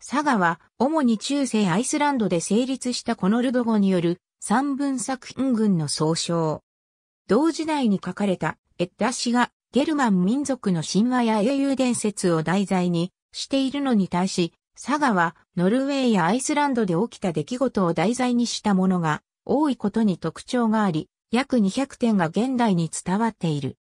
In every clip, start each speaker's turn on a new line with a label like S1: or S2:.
S1: 佐賀は、主に中世アイスランドで成立したコノルド語による三文作品群の総称。同時代に書かれたエッダ氏がゲルマン民族の神話や英雄伝説を題材にしているのに対し、佐賀はノルウェーやアイスランドで起きた出来事を題材にしたものが多いことに特徴があり、約200点が現代に伝わっている。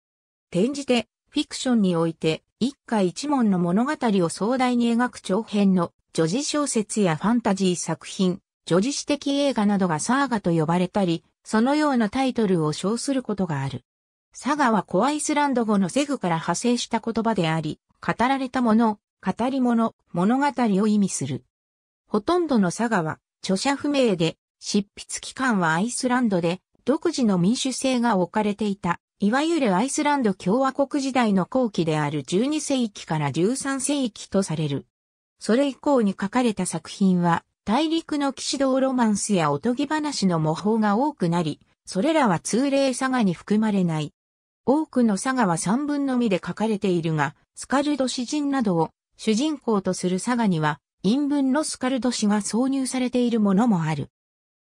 S1: 転じて、フィクションにおいて一家一門の物語を壮大に描く長編の女児小説やファンタジー作品、女児史的映画などがサーガと呼ばれたり、そのようなタイトルを称することがある。サガは古アイスランド語のセグから派生した言葉であり、語られたもの、語り物、物語を意味する。ほとんどのサガは著者不明で、執筆期間はアイスランドで、独自の民主性が置かれていた。いわゆるアイスランド共和国時代の後期である12世紀から13世紀とされる。それ以降に書かれた作品は、大陸の騎士道ロマンスやおとぎ話の模倣が多くなり、それらは通例佐賀に含まれない。多くの佐賀は三分のみで書かれているが、スカルド詩人などを主人公とする佐賀には、陰文のスカルド詩が挿入されているものもある。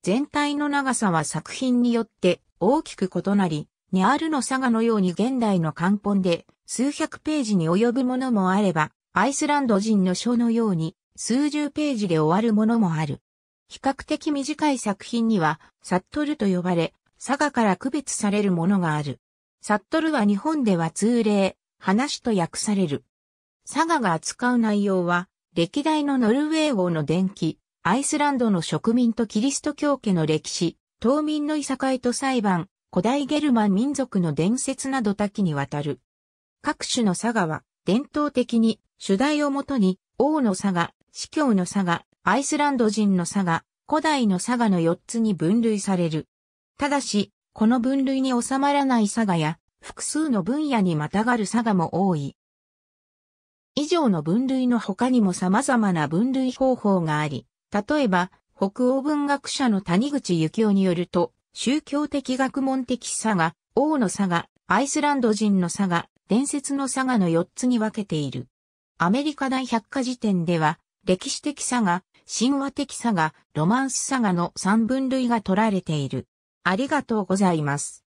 S1: 全体の長さは作品によって大きく異なり、にあるの佐賀のように現代の漢本で数百ページに及ぶものもあれば、アイスランド人の書のように数十ページで終わるものもある。比較的短い作品には、サットルと呼ばれ、佐賀から区別されるものがある。サットルは日本では通例、話と訳される。佐賀が扱う内容は、歴代のノルウェー王の伝記、アイスランドの植民とキリスト教家の歴史、島民のいさかいと裁判、古代ゲルマン民族の伝説など多岐にわたる。各種の佐賀は、伝統的に、主題をもとに、王の佐賀、司教の佐賀、アイスランド人の佐賀、古代の佐賀の4つに分類される。ただし、この分類に収まらない佐賀や、複数の分野にまたがる佐賀も多い。以上の分類の他にも様々な分類方法があり、例えば、北欧文学者の谷口幸雄によると、宗教的学問的差が、王の差が、アイスランド人の差が、伝説の差がの4つに分けている。アメリカ大百科事典では、歴史的差が、神話的差が、ロマンス佐賀の3分類が取られている。ありがとうございます。